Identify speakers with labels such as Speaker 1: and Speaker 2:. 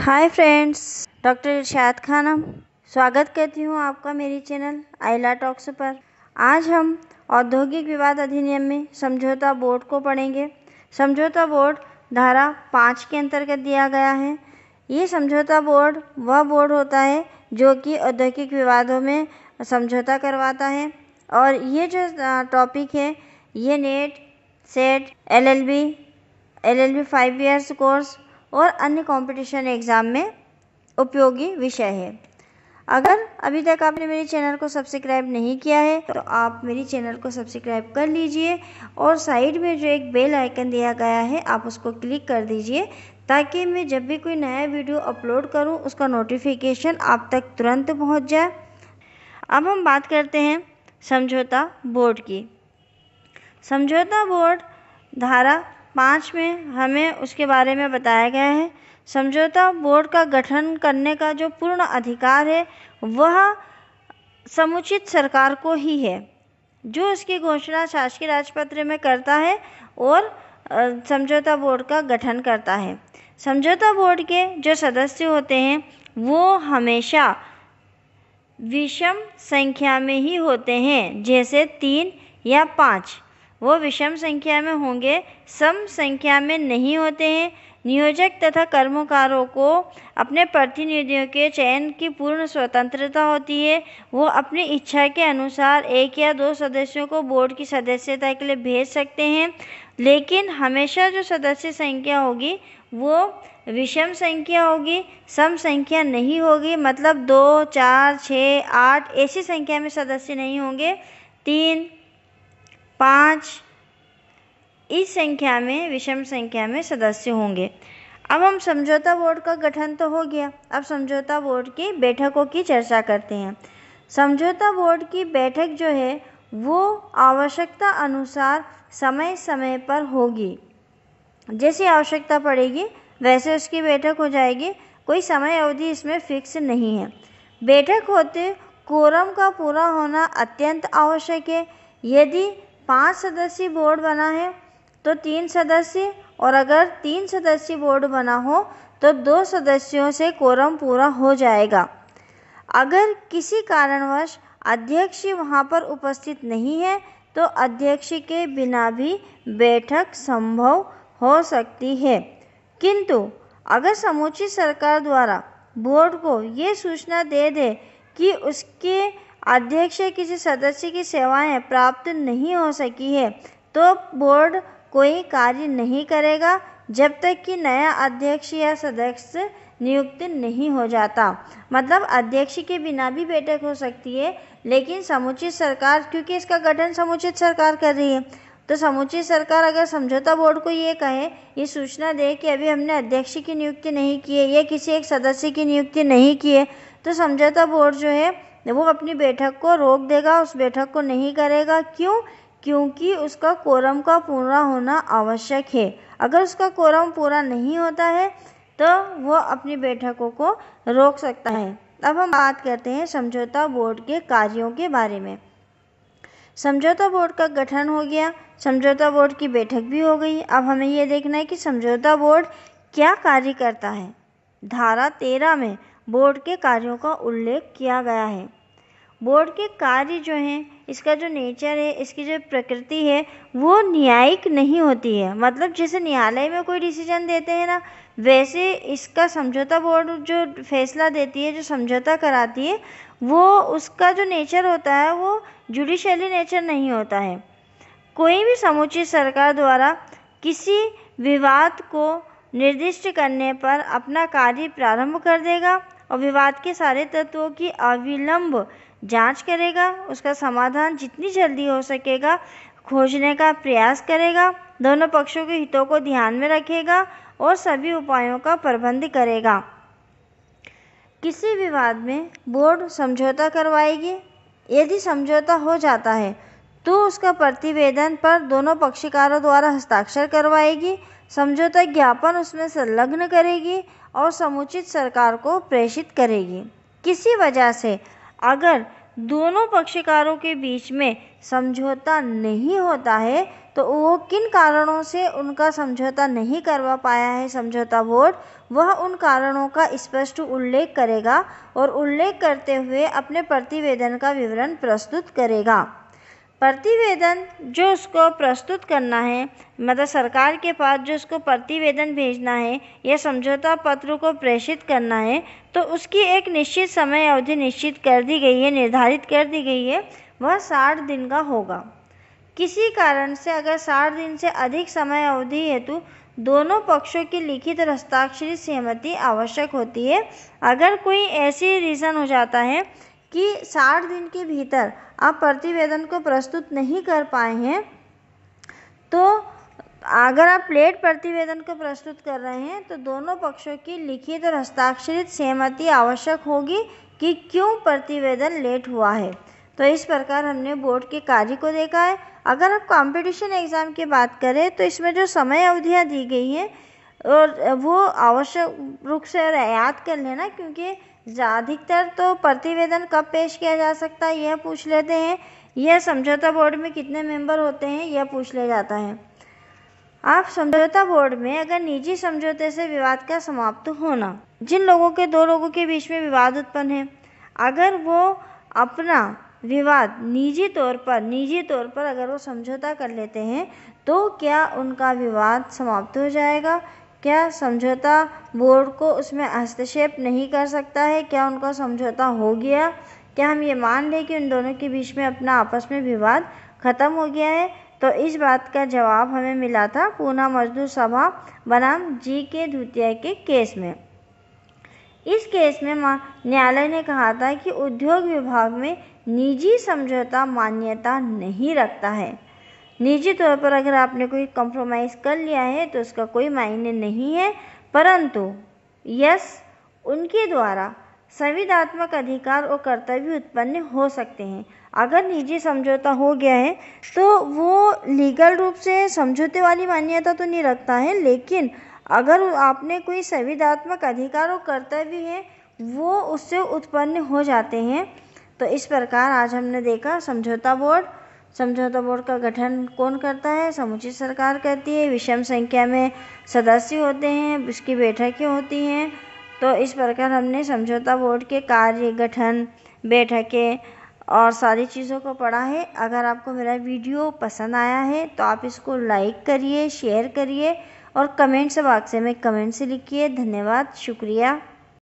Speaker 1: हाय friends doctor Irshad Khanam स्वागत करती हूँ आपका मेरी चैनल आइला टॉक्स पर आज हम औद्योगिक विवाद अधिनियम में समझौता बोर्ड को पढ़ेंगे समझौता बोर्ड धारा पाँच के अंतर्गत दिया गया है ये समझौता बोर्ड वह बोर्ड होता है जो कि औद्योगिक विवादों में समझौता करवाता है और ये जो टॉपिक है ये NET SET L L B five years course और अन्य कंपटीशन एग्ज़ाम में उपयोगी विषय है अगर अभी तक आपने मेरे चैनल को सब्सक्राइब नहीं किया है तो आप मेरी चैनल को सब्सक्राइब कर लीजिए और साइड में जो एक बेल आइकन दिया गया है आप उसको क्लिक कर दीजिए ताकि मैं जब भी कोई नया वीडियो अपलोड करूं उसका नोटिफिकेशन आप तक तुरंत पहुंच जाए अब हम बात करते हैं समझौता बोर्ड की समझौता बोर्ड धारा पाँच में हमें उसके बारे में बताया गया है समझौता बोर्ड का गठन करने का जो पूर्ण अधिकार है वह समुचित सरकार को ही है जो इसकी घोषणा शासकीय राजपत्र में करता है और समझौता बोर्ड का गठन करता है समझौता बोर्ड के जो सदस्य होते हैं वो हमेशा विषम संख्या में ही होते हैं जैसे तीन या पाँच वो विषम संख्या में होंगे सम संख्या में नहीं होते हैं नियोजक तथा कर्मकारों को अपने प्रतिनिधियों के चयन की पूर्ण स्वतंत्रता होती है वो अपनी इच्छा के अनुसार एक या दो सदस्यों को बोर्ड की सदस्यता के लिए भेज सकते हैं लेकिन हमेशा जो सदस्य संख्या होगी वो विषम संख्या होगी सम संख्या नहीं होगी मतलब दो चार छः आठ ऐसी संख्या में सदस्य नहीं होंगे तीन पाँच इस संख्या में विषम संख्या में सदस्य होंगे अब हम समझौता बोर्ड का गठन तो हो गया अब समझौता बोर्ड की बैठकों की चर्चा करते हैं समझौता बोर्ड की बैठक जो है वो आवश्यकता अनुसार समय समय पर होगी जैसी आवश्यकता पड़ेगी वैसे उसकी बैठक हो जाएगी कोई समय अवधि इसमें फिक्स नहीं है बैठक होते कोरम का पूरा होना अत्यंत आवश्यक है यदि पाँच सदस्यीय बोर्ड बना है तो तीन सदस्य और अगर तीन सदस्यीय बोर्ड बना हो तो दो सदस्यों से कोरम पूरा हो जाएगा अगर किसी कारणवश अध्यक्ष वहाँ पर उपस्थित नहीं है तो अध्यक्ष के बिना भी बैठक संभव हो सकती है किंतु अगर समुचित सरकार द्वारा बोर्ड को ये सूचना दे दे कि उसके अध्यक्ष किसी सदस्य की सेवाएं प्राप्त नहीं हो सकी है तो बोर्ड कोई कार्य नहीं करेगा जब तक कि नया अध्यक्ष या सदस्य नियुक्त नहीं हो जाता मतलब अध्यक्ष के बिना भी बैठक हो सकती है लेकिन समुचित सरकार क्योंकि इसका गठन समुचित सरकार कर रही है तो समुचित सरकार अगर समझौता बोर्ड को ये कहे ये सूचना दे कि अभी हमने अध्यक्ष की नियुक्ति नहीं की है या किसी एक सदस्य की नियुक्ति नहीं की है तो समझौता बोर्ड जो है वो अपनी बैठक को रोक देगा उस बैठक को नहीं करेगा क्यों क्योंकि उसका कोरम का पूरा होना आवश्यक है अगर उसका कोरम पूरा नहीं होता है तो वो अपनी बैठकों को रोक सकता है अब हम बात करते हैं समझौता बोर्ड के कार्यों के बारे में समझौता बोर्ड का गठन हो गया समझौता बोर्ड की बैठक भी हो गई अब हमें यह देखना है कि समझौता बोर्ड क्या कार्य करता है धारा तेरह में बोर्ड के कार्यों का उल्लेख किया गया है बोर्ड के कार्य जो हैं इसका जो नेचर है इसकी जो प्रकृति है वो न्यायिक नहीं होती है मतलब जैसे न्यायालय में कोई डिसीजन देते हैं ना वैसे इसका समझौता बोर्ड जो फैसला देती है जो समझौता कराती है वो उसका जो नेचर होता है वो जुडिशली नेचर नहीं होता है कोई भी समुचित सरकार द्वारा किसी विवाद को निर्दिष्ट करने पर अपना कार्य प्रारंभ कर देगा और विवाद के सारे तत्वों की अविलंब जांच करेगा उसका समाधान जितनी जल्दी हो सकेगा खोजने का प्रयास करेगा दोनों पक्षों के हितों को ध्यान में रखेगा और सभी उपायों का प्रबंध करेगा किसी विवाद में बोर्ड समझौता करवाएगी यदि समझौता हो जाता है तो उसका प्रतिवेदन पर दोनों पक्षकारों द्वारा हस्ताक्षर करवाएगी समझौता ज्ञापन उसमें संलग्न करेगी और समुचित सरकार को प्रेषित करेगी किसी वजह से अगर दोनों पक्षकारों के बीच में समझौता नहीं होता है तो वो किन कारणों से उनका समझौता नहीं करवा पाया है समझौता बोर्ड वह उन कारणों का स्पष्ट उल्लेख करेगा और उल्लेख करते हुए अपने प्रतिवेदन का विवरण प्रस्तुत करेगा प्रतिवेदन जो उसको प्रस्तुत करना है मतलब सरकार के पास जो उसको प्रतिवेदन भेजना है या समझौता पत्र को प्रेषित करना है तो उसकी एक निश्चित समय अवधि निश्चित कर दी गई है निर्धारित कर दी गई है वह साठ दिन का होगा किसी कारण से अगर साठ दिन से अधिक समय अवधि हेतु दोनों पक्षों की लिखित हस्ताक्षरी सहमति आवश्यक होती है अगर कोई ऐसी रीज़न हो जाता है कि 60 दिन के भीतर आप प्रतिवेदन को प्रस्तुत नहीं कर पाए हैं तो अगर आप लेट प्रतिवेदन को प्रस्तुत कर रहे हैं तो दोनों पक्षों की लिखित और हस्ताक्षरित सहमति आवश्यक होगी कि क्यों प्रतिवेदन लेट हुआ है तो इस प्रकार हमने बोर्ड के कार्य को देखा है अगर आप कंपटीशन एग्ज़ाम की बात करें तो इसमें जो समय अवधियाँ दी गई हैं और वो आवश्यक रूप से याद कर लेना क्योंकि अधिकतर तो प्रतिवेदन कब पेश किया जा सकता है यह पूछ लेते हैं यह समझौता बोर्ड में कितने मेंबर होते हैं यह पूछ लिया जाता है आप समझौता बोर्ड में अगर निजी समझौते से विवाद का समाप्त होना जिन लोगों के दो लोगों के बीच में विवाद उत्पन्न है अगर वो अपना विवाद निजी तौर पर निजी तौर पर अगर वो समझौता कर लेते हैं तो क्या उनका विवाद समाप्त हो जाएगा क्या समझौता बोर्ड को उसमें हस्तक्षेप नहीं कर सकता है क्या उनका समझौता हो गया क्या हम ये मान लें कि उन दोनों के बीच में अपना आपस में विवाद ख़त्म हो गया है तो इस बात का जवाब हमें मिला था पूना मजदूर सभा बनाम जी के धुतिया के केस में इस केस में न्यायालय ने कहा था कि उद्योग विभाग में निजी समझौता मान्यता नहीं रखता है निजी तौर पर अगर आपने कोई कंप्रोमाइज़ कर लिया है तो उसका कोई मायने नहीं है परंतु यस उनके द्वारा संविधात्मक अधिकार और कर्तव्य उत्पन्न हो सकते हैं अगर निजी समझौता हो गया है तो वो लीगल रूप से समझौते वाली मान्यता तो नहीं रखता है लेकिन अगर आपने कोई संविधात्मक अधिकार और कर्तव्य है वो उससे उत्पन्न हो जाते हैं तो इस प्रकार आज हमने देखा समझौता बोर्ड समझौता बोर्ड का गठन कौन करता है समुचित सरकार करती है विषम संख्या में सदस्य होते हैं उसकी बैठकें होती हैं तो इस प्रकार हमने समझौता बोर्ड के कार्य गठन बैठकें और सारी चीज़ों को पढ़ा है अगर आपको मेरा वीडियो पसंद आया है तो आप इसको लाइक करिए शेयर करिए और कमेंट्स बॉक्स में कमेंट से लिखिए धन्यवाद शुक्रिया